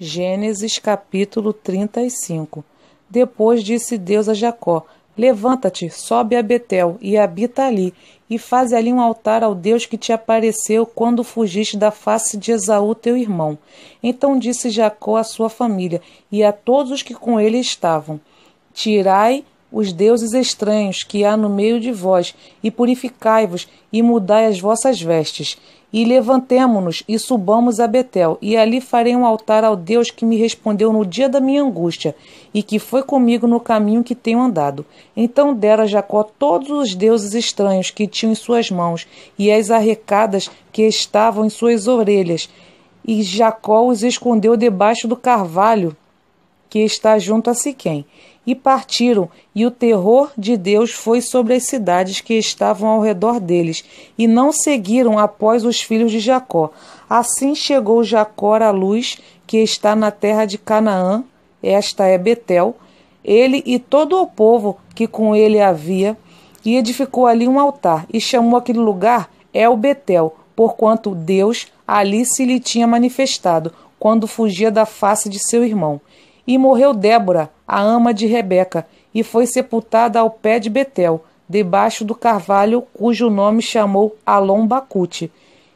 Gênesis capítulo 35 Depois disse Deus a Jacó: Levanta-te, sobe a Betel e habita ali, e faz ali um altar ao Deus que te apareceu quando fugiste da face de Esaú, teu irmão. Então disse Jacó à sua família e a todos os que com ele estavam: Tirai os deuses estranhos que há no meio de vós, e purificai-vos, e mudai as vossas vestes. E levantemo-nos e subamos a Betel, e ali farei um altar ao Deus que me respondeu no dia da minha angústia, e que foi comigo no caminho que tenho andado. Então dera Jacó todos os deuses estranhos que tinham em suas mãos, e as arrecadas que estavam em suas orelhas. E Jacó os escondeu debaixo do carvalho que está junto a Siquém e partiram, e o terror de Deus foi sobre as cidades que estavam ao redor deles, e não seguiram após os filhos de Jacó. Assim chegou Jacó à luz que está na terra de Canaã, esta é Betel, ele e todo o povo que com ele havia, e edificou ali um altar, e chamou aquele lugar El Betel, porquanto Deus ali se lhe tinha manifestado, quando fugia da face de seu irmão. E morreu Débora, a ama de Rebeca, e foi sepultada ao pé de Betel, debaixo do carvalho cujo nome chamou Alom Bacute.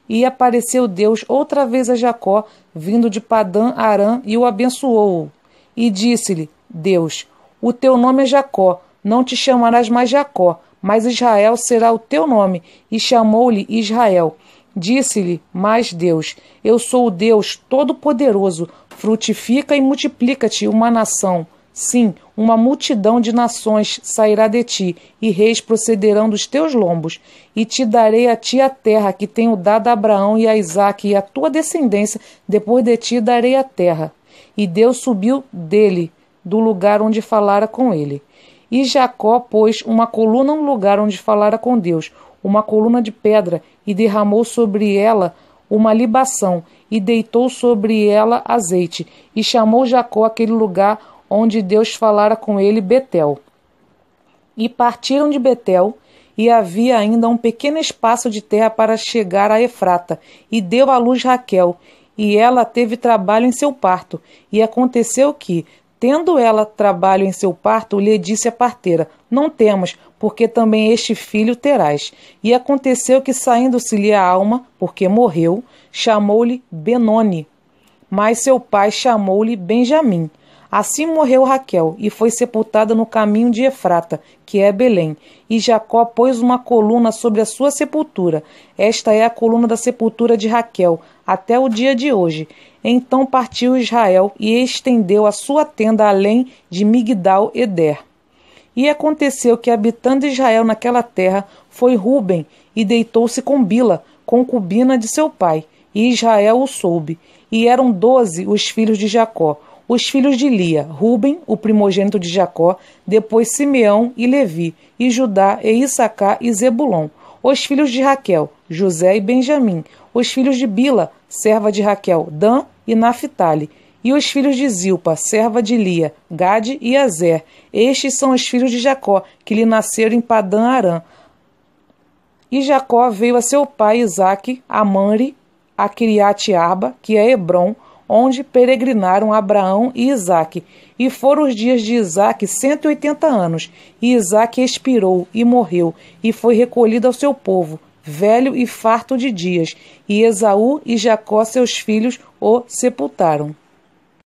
E apareceu Deus outra vez a Jacó, vindo de Padã Arã, e o abençoou. E disse-lhe: Deus, o teu nome é Jacó, não te chamarás mais Jacó, mas Israel será o teu nome. E chamou-lhe Israel. Disse-lhe mais Deus: Eu sou o Deus Todo-Poderoso, Frutifica e multiplica-te uma nação. Sim, uma multidão de nações sairá de ti, e reis procederão dos teus lombos. E te darei a ti a terra que tenho dado a Abraão e a Isaque, e a tua descendência depois de ti darei a terra. E Deus subiu dele, do lugar onde falara com ele. E Jacó pôs uma coluna no lugar onde falara com Deus, uma coluna de pedra, e derramou sobre ela uma libação e deitou sobre ela azeite, e chamou Jacó aquele lugar onde Deus falara com ele Betel. E partiram de Betel, e havia ainda um pequeno espaço de terra para chegar a Efrata, e deu à luz Raquel, e ela teve trabalho em seu parto. E aconteceu que, Tendo ela trabalho em seu parto, lhe disse a parteira: Não temas, porque também este filho terás. E aconteceu que, saindo-se-lhe a alma, porque morreu, chamou-lhe Benoni. Mas seu pai chamou-lhe Benjamim. Assim morreu Raquel e foi sepultada no caminho de Efrata, que é Belém. E Jacó pôs uma coluna sobre a sua sepultura. Esta é a coluna da sepultura de Raquel, até o dia de hoje. Então partiu Israel e estendeu a sua tenda além de Migdal Eder. E aconteceu que, habitando Israel naquela terra, foi Ruben e deitou-se com Bila, concubina de seu pai. E Israel o soube. E eram doze os filhos de Jacó. Os filhos de Lia, Ruben, o primogênito de Jacó, depois Simeão e Levi, e Judá e e Zebulon. Os filhos de Raquel, José e Benjamim. Os filhos de Bila, serva de Raquel, Dan e Naphtali e os filhos de Zilpa, serva de Lia, Gade e Azer. Estes são os filhos de Jacó, que lhe nasceram em Padã Arã. E Jacó veio a seu pai Isaque, a Manre, a criate Arba, que é Hebron, onde peregrinaram Abraão e Isaque. E foram os dias de Isaque cento e oitenta anos, e Isaque expirou e morreu, e foi recolhido ao seu povo, velho e farto de dias, e Esaú e Jacó, seus filhos, o sepultaram.